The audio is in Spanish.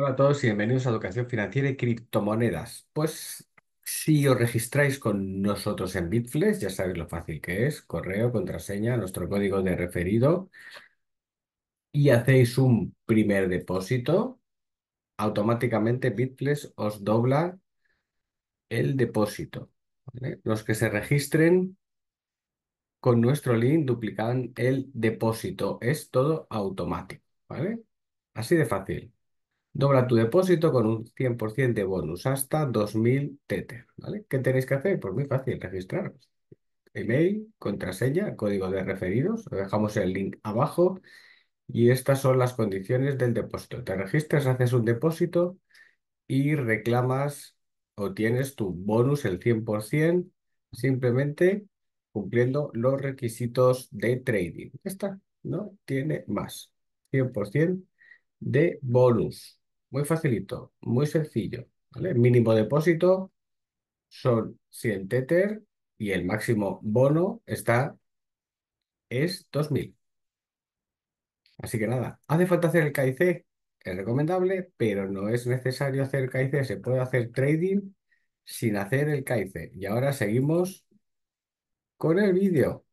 Hola a todos y bienvenidos a Educación Financiera y Criptomonedas. Pues si os registráis con nosotros en Bitflex, ya sabéis lo fácil que es, correo, contraseña, nuestro código de referido y hacéis un primer depósito, automáticamente Bitflex os dobla el depósito. Los que se registren con nuestro link duplican el depósito. Es todo automático, ¿vale? Así de fácil. Dobla tu depósito con un 100% de bonus hasta 2000 TT. ¿vale? ¿Qué tenéis que hacer? Pues muy fácil, registraros. Email, contraseña, código de referidos. dejamos el link abajo. Y estas son las condiciones del depósito. Te registras, haces un depósito y reclamas o tienes tu bonus el 100% simplemente cumpliendo los requisitos de trading. Esta no tiene más. 100% de bonus. Muy facilito, muy sencillo, ¿vale? mínimo depósito son 100 Tether y el máximo bono está, es 2000. Así que nada, ¿hace falta hacer el KIC? Es recomendable, pero no es necesario hacer KIC. Se puede hacer trading sin hacer el KIC. Y ahora seguimos con el vídeo.